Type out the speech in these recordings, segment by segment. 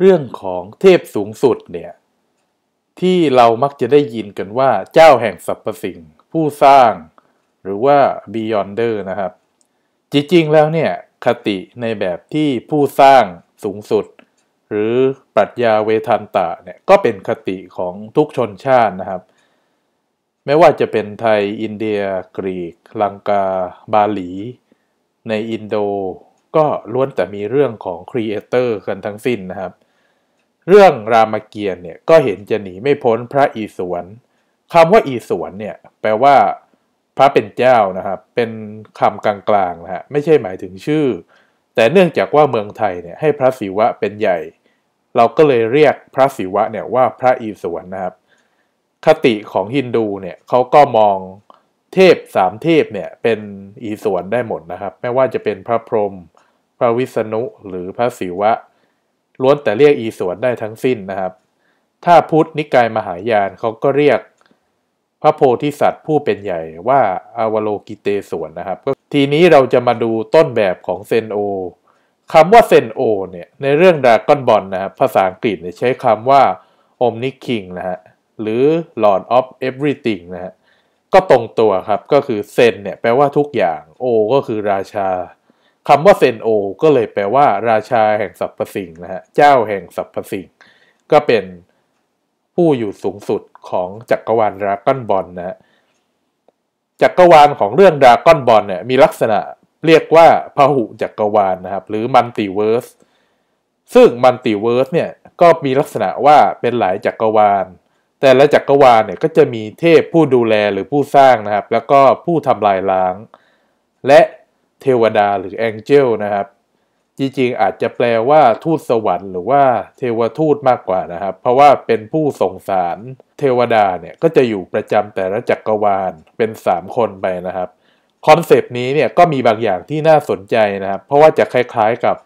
เรื่องของเทพสูงสุด เนี่ย ที่เรามักจะได้ยินกันว่าเจ้าแห่งสรรพสิ่ง ผู้สร้างหรือว่า Beyonder นะครับ จริง ๆ แล้วเนี่ย คติในแบบที่ผู้สร้างสูงสุด หรือปรัชญาเวทันตะเนี่ย ก็เป็นคติของทุกชนชาตินะครับ ไม่ว่าจะเป็นไทยอินเดีย กรีก ลังกา บาหลี ในอินโด ก็ล้วนแต่มีเรื่องของครีเอเตอร์กันทั้งสิ้นนะครับเรื่องรามเกียรติ์เนี่ยก็เห็นจะหนีไม่พ้นพระอิศวรคำว่าอีศวรเนี่ยแปลว่าพระเป็นเจ้านะครับ เป็นคำกลางๆนะฮะ ไม่ใช่หมายถึงชื่อ แต่เนื่องจากว่าเมืองไทยเนี่ยให้พระศิวะเป็นใหญ่ เราก็เลยเรียกพระศิวะเนี่ยว่าพระอีศวรนะครับ คติของฮินดูเนี่ยเขาก็มองเทพสามเทพเนี่ยเป็นอีศวรได้หมดนะครับ ไม่ว่าจะเป็นพระพรหม พระวิษณุหรือพระศิวะเล้วนแต่เรียกอีสวนได้ทั้งสิ้นนะครับ ถ้าพุทธนิกายมหายานเขาก็เรียกพระโพธิสัตว์ผู้เป็นใหญ่ว่าอาวโลกิเตสวนนะครับ ทีนี้เราจะมาดูต้นแบบของเซนโอคำว่าเซนโอเนี่ย ในเรื่องดาก้อนบอลนะครับ ภาษาอังกฤษใช้คำว่าอมนิคิงนะฮะหรือ Lord of Everything นะฮะก็ตรงตัวครับก็คือเซนเนี่ยแปลว่าทุกอย่างโอก็คือราชาคำว่าเซนโอ ก็เลยแปลว่า ราชาแห่งสรรพสิ่ง นะฮะ เจ้าแห่งสรรพสิ่ง ก็เป็นผู้อยู่สูงสุดของจักรวาลดราก้อนบอลนะจักรวาลของเรื่องดราก้อนบอลเนี่ย มีลักษณะเรียกว่าพหุจักรวาลนะครับ หรือมัลติเวิร์ส ซึ่งมัลติเวิร์สเนี่ย ก็มีลักษณะว่าเป็นหลายจักรวาล แต่ละจักรวาลเนี่ย ก็จะมีเทพผู้ดูแลหรือผู้สร้างนะครับ แล้วก็ผู้ทำลายล้าง และทวดาหรือแองเจลนะครับ จริง ๆ อาจจะแปลว่าทูตสวรรค์ หรือว่าเทวทูตมากกว่านะครับ เพราะว่าเป็นผู้ส่งสารเทวดาเนี่ย ก็จะอยู่ประจำแต่ละจักกรวาลเป็น 3 คนไปนะครับคอนเซป t นี้เนี่ย ก็มีบางอย่างที่น่าสนใจนะครับ เพราะว่าจะคล้ายๆกับ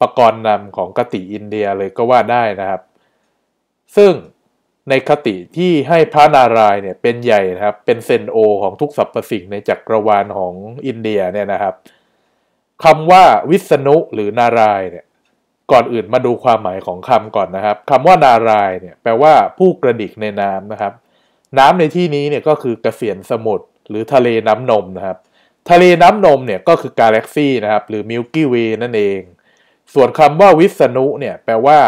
ประกรณ์นำของกติอินเดียเลยก็ว่าได้นะครับ ซึ่งในคติที่ให้พระนารายเนี่ยเป็นใหญ่นะครับ เป็นเซนโอของทุกสรรพสิ่งในจักรวาลของอินเดียเนี่ยนะครับคำว่าวิษณุหรือนารายเนี่ยก่อนอื่นมาดูความหมายของคำก่อนนะครับคำว่านารายเนี่ยแปลว่าผู้กระดิกในน้ำนะครับ น้ำในที่นี้เนี่ยก็คือกระเสียนสมุทรหรือทะเลน้ำนมนะครับ ทะเลน้ำนมเนี่ยก็คือกาแล็กซี่นะครับหรือมิลกี้เวย์นั่นเอง ส่วนคำว่าวิษณุเนี่ยแปลว่า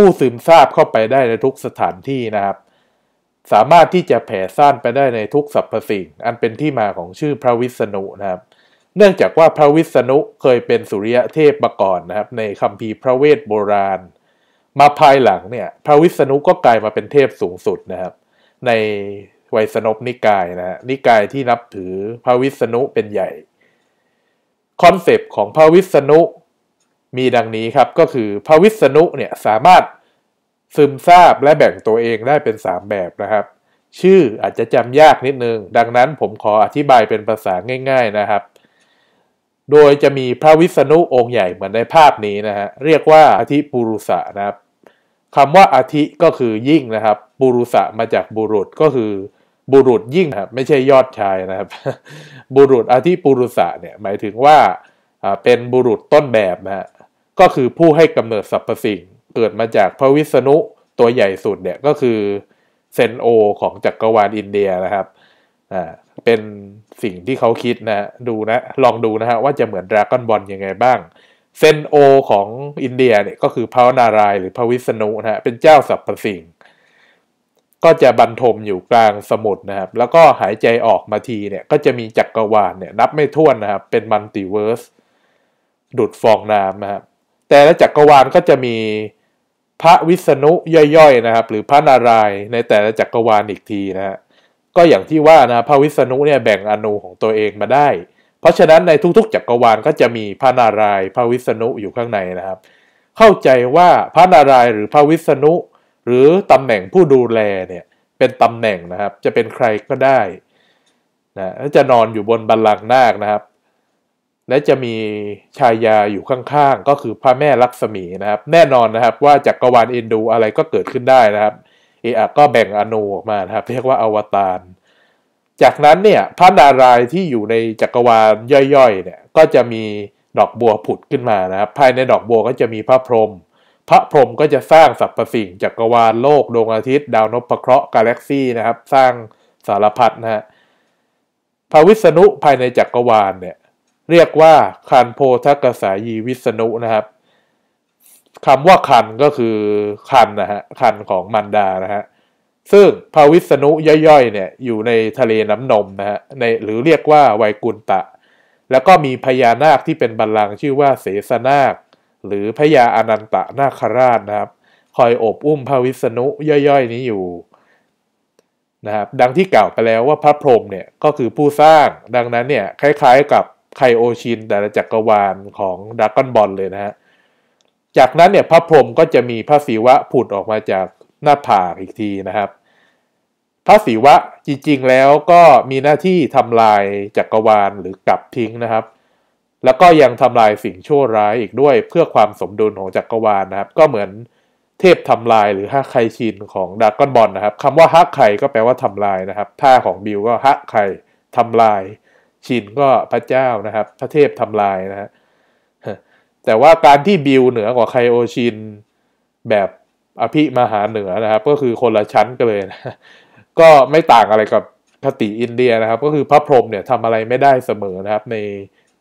ผู้ซึมซาบเข้าไปได้ในทุกสถานที่นะครับ สามารถที่จะแผ่ซ่านไปได้ในทุกสรรพสิ่ง อันเป็นที่มาของชื่อพระวิษณุนะครับ เนื่องจากว่าพระวิษณุเคยเป็นสุริยเทพมาก่อนนะครับ ในคัมภีร์พระเวทโบราณ มาภายหลังเนี่ย พระวิษณุก็กลายมาเป็นเทพสูงสุดนะครับ ในไวยสนพนิกายนะนิกายที่นับถือพระวิษณุเป็นใหญ่ คอนเซปต์ของพระวิษณุมีดังนี้ครับก็คือพระวิษณุเนี่ยสามารถซึมซาบและแบ่งตัวเองได้เป็น3แบบนะครับ ชื่ออาจจะจำยากนิดนึง ดังนั้นผมขออธิบายเป็นภาษาง่าย ๆนะครับ โดยจะมีพระวิษณุองค์ใหญ่เหมือนในภาพนี้นะฮะเรียกว่าอธิปุรุษะนะครับคำว่าอธิก็คือยิ่งนะครับปุรุษะมาจากบุรุษก็คือบุรุษยิ่งครับ ไม่ใช่ยอดชายนะครับ บุรุษอธิปุรุษะเนี่ย หมายถึงว่าเป็นบุรุษต้นแบบนะฮะก็คือผู้ให้กำเนิดสรรพสิ่ง เกิดมาจากพระวิษณุตัวใหญ่สุดเนี่ยก็คือเซนโอของจักกรวาลอินเดียนะครับ อ่า เป็นสิ่งที่เขาคิดนะ ดูนะลองดูนะฮะว่าจะเหมือนดราก้อนบอลยังไงบ้าง เซนโอของอินเดียเนี่ยก็คือพระนาราย หรือพระวิษณุนะฮะ เป็นเจ้าสรรพสิ่ง ก็จะบรรทมอยู่กลางสมุทรนะครับ แล้วก็หายใจออกมาทีเนี่ย ก็จะมีจักกรวาลเนี่ย นับไม่ถ้วนนะครับ เป็นมัลติเวิร์สดุดฟองน้ำนะครับแต่ละจักกรวาลก็จะมีพระวิษณุย่อยๆ นะครับ หรือพระนารายในแต่ละจักกรวาลอีกทีนะฮะก็อย่างที่ว่านะพระวิษณุเนี่ยแบ่งอนุของตัวเองมาได้ เพราะฉะนั้นในทุกๆ จักกรวาลก็จะมีพระนารายพระวิษณุอยู่ข้างในนะครับ เข้าใจว่าพระนารายหรือพระวิษณุหรือตำแหน่งผู้ดูแลเนี่ย เป็นตำแหน่งนะครับ จะเป็นใครก็ได้นะจะนอนอยู่บนบัลลังก์นาคนะครับและจะมีชายาอยู่ข้างๆก็คือพระแม่ลักษมีนะครับ แน่นอนนะครับว่าจักกรวาลอินดูอะไรก็เกิดขึ้นได้นะครับเอะก็แบ่งอนุออกมานะครับ เรียกว่าอวตารจากนั้นเนี่ยพระนารายที่อยู่ในจักรวาลย่อยๆเนี่ยก็จะมีดอกบัวผุดขึ้นมานะครับ ภายในดอกบัวก็จะมีพระพรหมพระพรหมก็จะสร้างสรรพสิ่งจักรวาลโลกดวงอาทิตย์ดาวนพเคราะห์กาแล็กซี่นะครับ สร้างสารพัดนะฮะพระวิษณุภายในจักรวาลเนี่ยเรียกว่าคันโพธกสายีวิษณุนะครับคำว่าคันก็คือคันนะฮะคันของมันดานะฮะซึ่งพระวิษณุย่อยๆ เนี่ยอยู่ในทะเลน้ำนมนะฮะในหรือเรียกว่าไวกุลตะ แล้วก็มีพญานาคที่เป็นบัลลังชื่อว่าเสสนาค หรือพญาอนันตะนาคราชนะครับ คอยอบอุ้มพระวิษณุย่อยๆนี้อยู่นะครับดังที่กล่าวไปแล้วว่าพระพรหมเนี่ยก็คือผู้สร้าง ดังนั้นเนี่ย คล้ายๆกับไคโอชิน แต่ละจักรวาลของดักอนบอลเลยนะฮะ จากนั้นเนี่ย พระพรหมก็จะมีพระศิวะผุดออกมาจากหน้าผากอีกทีนะครับ พระศิวะจริง ๆแล้วก็มีหน้าที่ทำลายจักรวาลหรือ กลับทิ้งนะครับ แล้วก็ยังทำลายสิ่งชั่วร้ายอีกด้วยเพื่อความสมดุลของจักรวาลนะครับ ก็เหมือนเทพทำลายหรือฮักไคชินของดากอนบอลนะครับคำว่าฮักไคก็แปลว่าทำลายนะครับท่าของบิวก็ฮักไคทำลายชินก็พระเจ้านะครับ พระเทพทำลายนะฮะแต่ว่าการที่บิวเหนือกว่าไคโอชินแบบอภิมหาเหนือนะครับ ก็คือคนละชั้นกันเลยนะก็ไม่ต่างอะไรกับคติอินเดียนะครับ ก็คือพระพรหมเนี่ยทำอะไรไม่ได้เสมอนะครับ ใน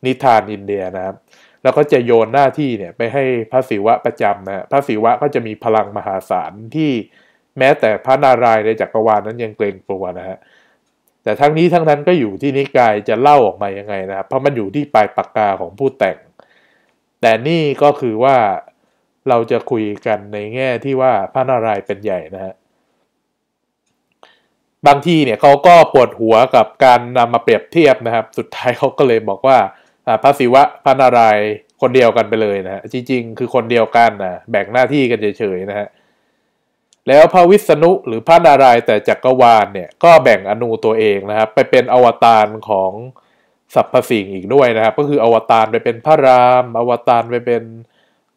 นิทานอินเดียนะครับ แล้วก็จะโยนหน้าที่เนี่ย ไปให้พระศิวะประจำนะพระศิวะก็จะมีพลังมหาศาลที่แม้แต่พระนารายณ์ในจักรวาลนั้นยังเกรงกลัวนะฮะบแต่ทั้งนี้ทั้งนั้นก็อยู่ที่นิกายจะเล่าออกมายังไงนะครับเพราะมันอยู่ที่ปลายปากกาของผู้แต่ง แต่นี่ก็คือว่าเราจะคุยกันในแง่ที่ว่าพระนารายณ์เป็นใหญ่นะฮะบางทีเนี่ยเขาก็ปวดหัวกับการนำมาเปรียบเทียบนะครับ สุดท้ายเขาก็เลยบอกว่าพระศิวะพระนารายณ์คนเดียวกันไปเลยนะฮะจริง ๆ คือคนเดียวกันนะแบ่งหน้าที่กันเฉยๆนะฮะแล้วพระวิษณุหรือพระนารายณ์แต่จักรวาลเนี่ยก็แบ่งอนูตัวเองนะครับ ไปเป็นอวตารของสรรพสิ่งอีกด้วยนะครับ ก็คืออวตารไปเป็นพระราม อวตารไปเป็น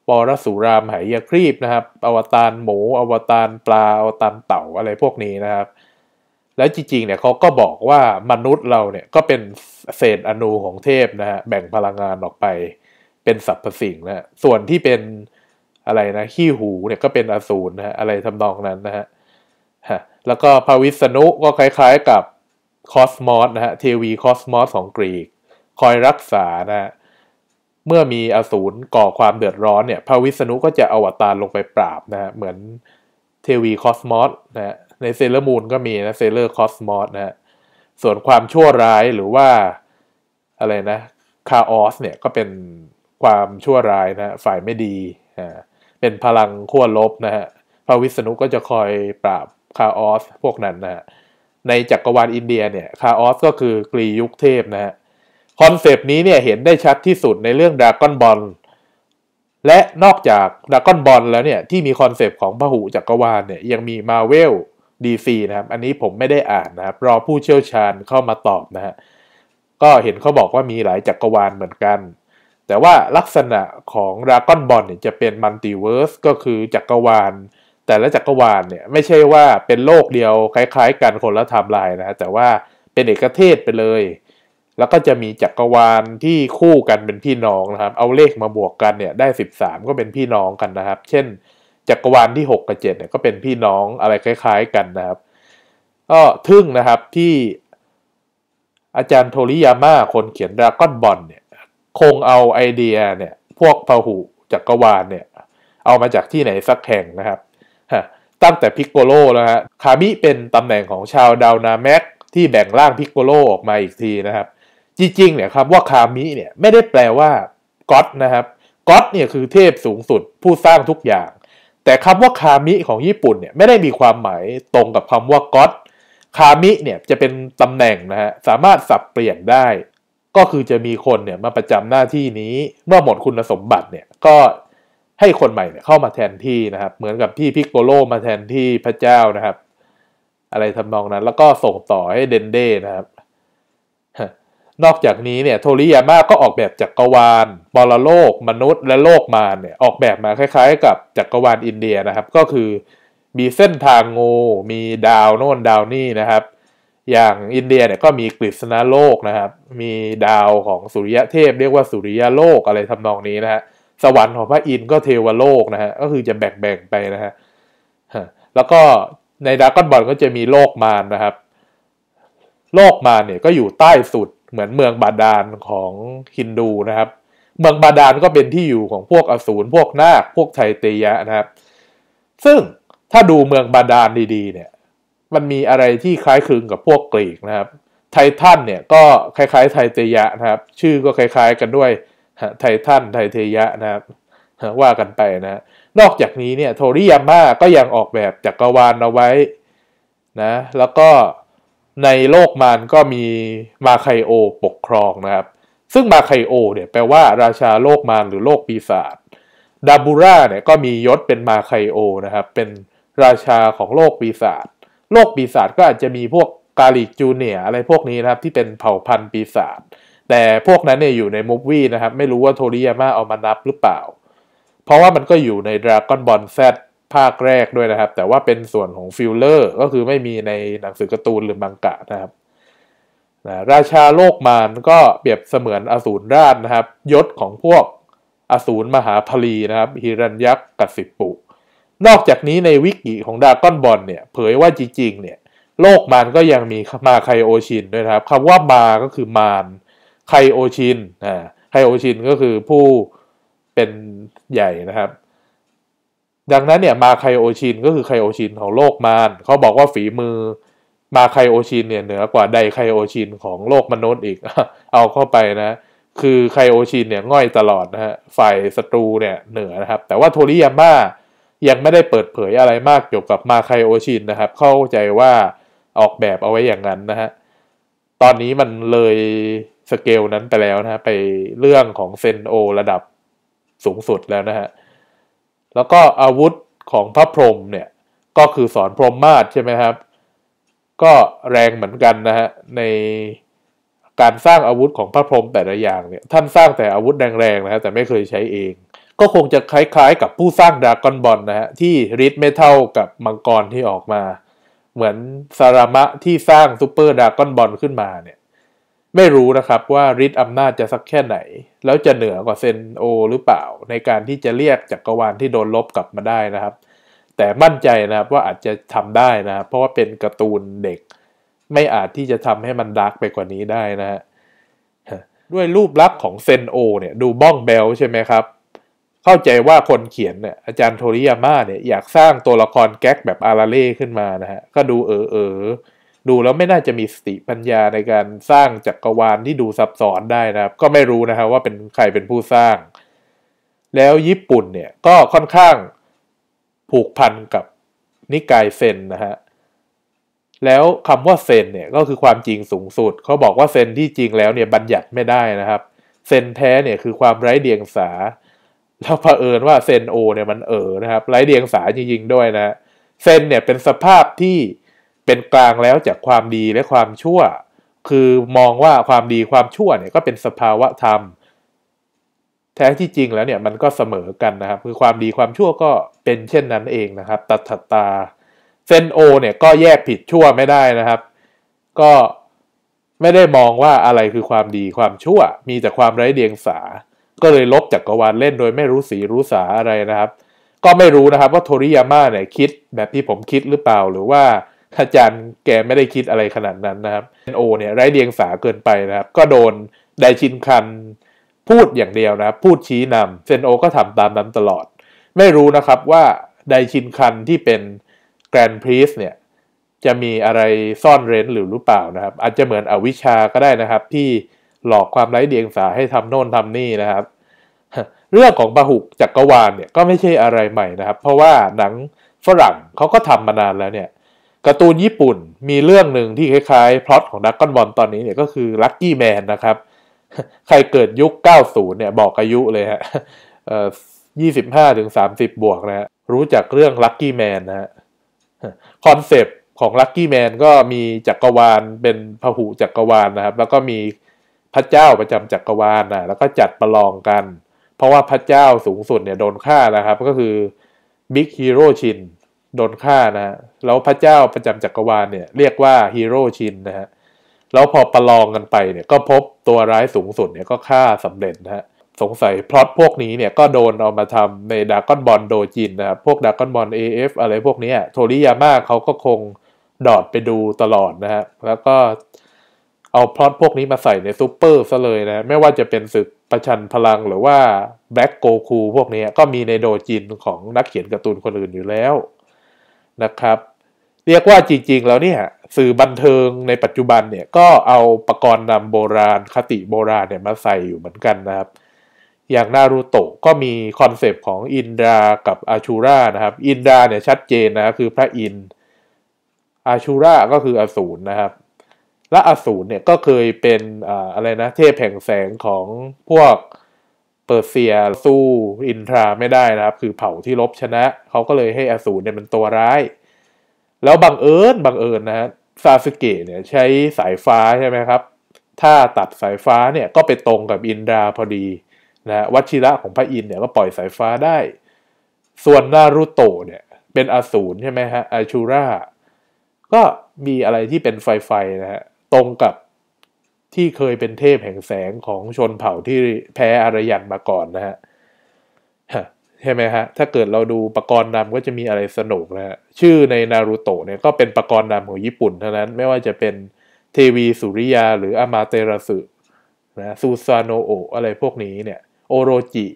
ปรสุรามหายครีบนะครับ อวตารหมูอวตารปลาอวตารเต่าอะไรพวกนี้นะครับ แล้วจริงๆเนี่ยเขาก็บอกว่ามนุษย์เราเนี่ยก็เป็นเศษอนูของเทพนะฮะแบ่งพลังงานออกไป เป็นสรรพสิ่งนะ ส่วนที่เป็นอะไรนะขี้หูเนี่ยก็เป็นอสูรนะอะไรทำนองนั้นนะฮะแล้วก็พระวิษณุก็คล้ายๆกับคอสมอสนะฮะเทวีคอสมอสของกรีก คอยรักษานะฮะเมื่อมีอสูรก่อความเดือดร้อนเนี่ยพระวิษณุก็จะอวตารลงไปปราบนะฮะเหมือนเทวีคอสมอสนะฮะในเซเลอร์มูนก็มีนะเซเลอร์คอสมอสนะฮะส่วนความชั่วร้ายหรือว่าอะไรนะคาออสเนี่ยก็เป็นความชั่วร้ายนะ ฝ่ายไม่ดีอ่าเป็นพลังขั้วลบนะฮะพระวิษณุก็จะคอยปราบคาออสพวกนั้นนะฮะ ในจักรวาลอินเดียเนี่ยคาออสก็คือกรียุคเทพนะฮะคอนเซปต์นี้เนี่ยเห็นได้ชัดที่สุดในเรื่องดราก้อนบอล และนอกจากดราก้อนบอลแล้วเนี่ย ที่มีคอนเซปต์ของพระหูจักรวาลเนี่ย ยังมีมาเวลดีซีนะครับ อันนี้ผมไม่ได้อ่านนะครับ รอผู้เชี่ยวชาญเข้ามาตอบนะฮะ ก็เห็นเขาบอกว่ามีหลายจักรวาลเหมือนกันแต่ว่าลักษณะของดรากอนบอลเนี่ยจะเป็นมัลติเวิร์สก็คือจักรวาล แต่ละจักรวาลเนี่ยไม่ใช่ว่าเป็นโลกเดียวคล้ายๆ กันคนละไทม์ไลน์นะแต่ว่าเป็นเอกเทศไปเลย แล้วก็จะมีจักรวาลที่คู่กันเป็นพี่น้องนะครับ เอาเลขมาบวกกันเนี่ย ได้13ก็เป็นพี่น้องกันนะครับ เช่นจักรวาลที่ 6 กับ7เนี่ยก็เป็นพี่น้องอะไรคล้ายๆกันนะครับก็ทึ่งนะครับที่อาจารย์โทริยาม่าคนเขียนดราก้อนบอลเนี่ยคงเอาไอเดียเนี่ยพวกพหุจักกรวาลเนี่ยเอามาจากที่ไหนสักแห่งนะครับ ตั้งแต่พิกโกโลแล้วฮะคามิเป็นตำแหน่งของชาวดาวนาแม็กที่แบ่งร่างพิกโกโลออกมาอีกทีนะครับ จริงๆเนี่ยคำว่าคามิเนี่ยไม่ได้แปลว่าก็อดนะครับก็อดเนี่ยคือเทพสูงสุดผู้สร้างทุกอย่าง แต่คำว่าคามิของญี่ปุ่นเนี่ยไม่ได้มีความหมายตรงกับคำว่าก็อดคามิเนี่ยจะเป็นตำแหน่งนะฮะสามารถสับเปลี่ยนได้ก็คือจะมีคนเนี่ยมาประจำหน้าที่นี้ เมื่อหมดคุณสมบัติเนี่ยก็ให้คนใหม่เนี่ยเข้ามาแทนที่นะครับ เหมือนกับที่พิกโกโลมาแทนที่พระเจ้านะครับ อะไรทำนองนั้น แล้วก็ส่งต่อให้เดนเด้นะครับ นอกจากนี้เนี่ยโทริยาม่าก็ออกแบบจักกรวาลบอลโลก มนุษย์ และโลกมารเนี่ย ออกแบบมาคล้ายๆ กับจักกรวาลอินเดียนะครับ ก็คือมีเส้นทางงู มีดาวโน่นดาวนี่นะครับอย่างอินเดียเนี่ยก็มีกฤษณโลกนะครับ มีดาวของสุริยะเทพ เรียกว่าสุริยะโลกอะไรทำนองนี้นะฮะสวรรค์ของพระอินทร์ก็เทวโลกนะฮะก็คือจะแบ่งๆไปนะฮะแล้วก็ในดาก้อนบอลก็จะมีโลกมารนะครับ โลกมารเนี่ยก็อยู่ใต้สุดเหมือนเมืองบาดาลของฮินดูนะครับ เมืองบาดาลก็เป็นที่อยู่ของพวกอสูรพวกนาคพวกไทเตยะนะครับ ซึ่งถ้าดูเมืองบาดาลดีๆเนี่ยมันมีอะไรที่คล้ายคลึงกับพวกกรีกนะครับ ไททันเนี่ยก็คล้าย ๆ ไทเทยะนะครับ ชื่อก็คล้ายๆกันด้วยไททัน ไทเทยะนะครับว่ากันไปนะ นอกจากนี้เนี่ย โทริยาม่า ก็ยังออกแบบจักกรวาลเอาไว้นะ แล้วก็ในโลกมารก็มีมาไคโอปกครองนะครับ ซึ่งมาไคโอเนี่ยแปลว่าราชาโลกมารหรือโลกปีศาจ ดาบูราเนี่ยก็มียศเป็นมาไคโอนะครับ เป็นราชาของโลกปีศาจโลกปีศาจก็อาจจะมีพวกกาลิกจูเนียอะไรพวกนี้นะครับ ที่เป็นเผ่าพันธุ์ปีศาจแต่พวกนั้นเนี่ยอยู่ในมูฟวี่นะครับ ไม่รู้ว่าโทริยาม่าเอามานับหรือเปล่า เพราะว่ามันก็อยู่ในดราก้อนบอลแซดภาคแรกด้วยนะครับ แต่ว่าเป็นส่วนของฟิลเลอร์ ก็คือไม่มีในหนังสือการ์ตูนหรือมังกะนะครับนะราชาโลกมารก็เปรียบเสมือนอสูรราชนะครับ ยศของพวกอสูรมหาพลีนะครับฮิรัญยักษ์กัสสิปุนอกจากนี้ในวิกิของดาก้อนบอลเนี่ย เผยว่าจริง ๆ เนี่ย โลกมารก็ยังมีมาไคโอชินด้วยนะครับคำว่ามาก็คือมารไคโอชินอ่าไคโอชินก็คือผู้เป็นใหญ่นะครับ ดังนั้นเนี่ยมาไคโอชินก็คือไคโอชินของโลกมารเขาบอกว่าฝีมือมาไคโอชินเนี่ยเหนือ กว่าไดไคโอชินของโลกมนุษย์อีก เอาเข้าไปนะ คือไคโอชินเนี่ยง่อยตลอดนะฮะฝ่ายศัตรูเนี่ยเหนือนะครับแต่ว่าโทริยาม่ายังไม่ได้เปิดเผยอะไรมากเกี่ยวกับมาไคโอชินนะครับ เข้าใจว่าออกแบบเอาไว้อย่างนั้นนะฮะตอนนี้มันเลยสเกลนั้นไปแล้วนะฮะไปเรื่องของเซนโอระดับสูงสุดแล้วนะฮะแล้วก็อาวุธของพระพรหมเนี่ยก็คือสอนพรหมมาศใช่ไหมครับก็แรงเหมือนกันนะฮะในการสร้างอาวุธของพระพรหมแต่ละอย่างเนี่ยท่านสร้างแต่อาวุธแรงๆนะฮะแต่ไม่เคยใช้เองก็คงจะคล้ายๆกับผู้สร้างดากอนบอลนะฮะที่ริดไม่เท่ากับมังกรที่ออกมา เหมือนสารามะที่สร้างซูเปอร์ดากอนบอลขึ้นมาเนี่ย ไม่รู้นะครับว่าริดอำนาจจะสักแค่ไหน แล้วจะเหนือกว่าเซนโอ หรือเปล่า ในการที่จะเรียกจักกรวาลที่โดนลบกลับมาได้นะครับ แต่มั่นใจนะครับว่าอาจจะทำได้นะครับเพราะว่าเป็นการ์ตูนเด็ก ไม่อาจที่จะทำให้มันดาร์กไปกว่านี้ได้นะฮะด้วยรูปลักษณ์ของเซนโอ เนี่ยดูบ้องเบลใช่ไหมครับเข้าใจว่าคนเขียนเนี่ยอาจารย์โทริยาม่าเนี่ยอยากสร้างตัวละครแก๊กแบบอาราเล่ขึ้นมานะฮะก็ดูเออเออ ดูแล้วไม่น่าจะมีสติปัญญาในการสร้างจักกรวาลที่ดูซับซ้อนได้นะครับ ก็ไม่รู้นะฮะว่าเป็นใครเป็นผู้สร้าง แล้วญี่ปุ่นเนี่ยก็ค่อนข้างผูกพันกับนิกายเซนนะฮะแล้วคำว่าเซน เนี่ยก็คือความจริงสูงสุด เขาบอกว่าเซนที่จริงแล้วเนี่ยบัญญัติไม่ได้นะครับ เซนแท้เนี่ยคือความไร้เดียงสาแล้วเผอิญว่าเซนโอเนี่ยมันเออนะครับไร้เดียงสาจริงๆด้วยนะเซนเนี่ยเป็นสภาพที่เป็นกลางแล้วจากความดีและความชั่ว คือมองว่าความดีความชั่วเนี่ยก็เป็นสภาวะธรรม แท้ที่จริงแล้วเนี่ยมันก็เสมอกันนะครับ คือความดีความชั่วก็เป็นเช่นนั้นเองนะครับตัดถัตตาเซนโอ เนี่ยก็แยกผิดชั่วไม่ได้นะครับ ก็ไม่ได้มองว่าอะไรคือความดีความชั่ว มีแต่ความไร้เดียงสาก็เลยลบจากกวาลเล่นโดยไม่รู้สีรู้สาอะไรนะครับ ก็ไม่รู้นะครับว่าโทริยาม่าเนี่ยคิดแบบที่ผมคิดหรือเปล่า หรือว่าอาจารย์แกไม่ได้คิดอะไรขนาดนั้นนะครับเนโอเนี่ยไร้เดียงสาเกินไปนะครับ ก็โดนไดชินคันพูดอย่างเดียวนะพูดชี้นำเซนโอก็ทำตามนั้นตลอด ไม่รู้นะครับว่าไดชินคันที่เป็นแกรนพรีสเนี่ยจะมีอะไรซ่อนเร้นหรือหรือเปล่านะครับ อาจจะเหมือนอวิชาก็ได้นะครับที่หลอกความไร้เดียงสาให้ทำโน่นทำนี่นะครับ เรื่องของบาหุกจักกรวาลเนี่ยก็ไม่ใช่อะไรใหม่นะครับ เพราะว่าหนังฝรั่งเขาก็ทำมานานแล้วเนี่ย การ์ตูนญี่ปุ่นมีเรื่องหนึ่งที่คล้ายๆ พล็อตของดักกอนบอลตอนนี้เนี่ยก็คือลัคกี้แมนนะครับ ใครเกิดยุค 90เนี่ย บอกอายุเลยฮะยี่สิบห้าถึงสามสิบบวกนะฮะ รู้จักเรื่องลัคกี้แมนนะฮะคอนเซปต์ของลัคกี้แมนก็มีจักกรวาลเป็นพหุจักกรวาลนะครับ แล้วก็มีพระเจ้าประจำจักรวาลนะแล้วก็จัดประลองกัน เพราะว่าพระเจ้าสูงสุดเนี่ยโดนฆ่านะครับ ก็คือบิ๊กฮีโร่ชินโดนฆ่านะแล้วพระเจ้าประจำจักรวาลเนี่ย เรียกว่าฮีโร่ชินนะฮะแล้วพอประลองกันไป เนี่ยก็พบตัวร้ายสูงสุดเนี่ยก็ฆ่าสำเร็จนะฮะ สงสัยพล็อตพวกนี้เนี่ยก็โดนเอามาทำในดากอนบอลโดจินนะครับพวกดากอนบอล AF อะไรพวกนี้โทริยาม่าเขาก็คงดอดไปดูตลอดนะฮะแล้วก็เอาพล็อตพวกนี้มาใส่ในซูเปอร์ซะเลยนะ ไม่ว่าจะเป็นศึกประชันพลังหรือว่าแบล็กโกคูพวกนี้ก็มีในโดจินของนักเขียนการ์ตูนคนอื่นอยู่แล้วนะครับ เรียกว่าจริงๆแล้วเนี่ยสื่อบันเทิงในปัจจุบันเนี่ยก็เอาประกรณ์นำโบราณคติโบราณเนี่ยมาใส่อยู่เหมือนกันนะครับอย่างนารูโตะก็มีคอนเซปต์ของอินดากับอาชูรานะครับอินดาเนี่ยชัดเจนนะคคือพระอินอาชูราก็คืออสูรนะครับและอสูรเนี่ยก็เคยเป็นอะไรนะ เทพแห่งแสงของพวกเปอร์เซียสู้อินทราไม่ได้นะครับ คือเผ่าที่ลบชนะเขาก็เลยให้อสูรเนี่ยเป็นตัวร้าย แล้วบังเอิญบังเอิญนะะซาสึเกะเนี่ยใช้สายฟ้าใช่ไหมครับ ถ้าตัดสายฟ้าเนี่ยก็ไปตรงกับอินทราพอดีนะวัชิระของพระอินเนี่ยก็ปล่อยสายฟ้าได้ ส่วนนารุโตเนี่ย เป็นอสูรใช่ไหมฮะอาชูราก็มีอะไรที่เป็นไฟไฟนะฮะตรงกับที่เคยเป็นเทพแห่งแสงของชนเผ่าที่แพ้อารยันมาก่อนนะฮะใช่ไหมฮะ ถ้าเกิดเราดูปรกรณ์นำก็จะมีอะไรสนุกนะฮะ ชื่อในนารูโตะเนี่ยก็เป็นปรกรณ์นำของญี่ปุ่นเท่านั้นไม่ว่าจะเป็นเทวีสุริยาหรืออามาเตระสึนะซูซาโนโออะไรพวกนี้เนี่ย โอโรจิ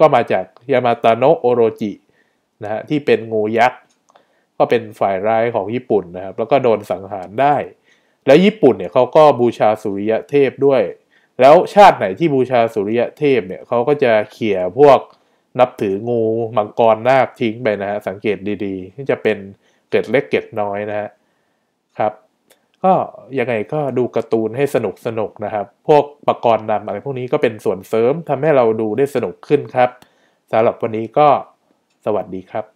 ก็มาจาก ยามาตาโนโอโรจิ นะฮะที่เป็นงูยักษ์ก็เป็นฝ่ายร้ายของญี่ปุ่นนะครับแล้วก็โดนสังหารได้แล้วญี่ปุ่นเนี่ยเขาก็บูชาสุริยะเทพด้วย แล้วชาติไหนที่บูชาสุริยะเทพเนี่ยเขาก็จะเขี่ยพวกนับถืองู มังกรนาคทิ้งไปนะฮะสังเกตดีๆที่จะเป็นเกิดเล็กเกิดน้อยนะฮะครับ ก็ยังไงก็ดูการ์ตูนให้สนุกสนุกนะครับ พวกประกรณ์นำอะไรพวกนี้ก็เป็นส่วนเสริมทำให้เราดูได้สนุกขึ้นครับสำหรับวันนี้ก็สวัสดีครับ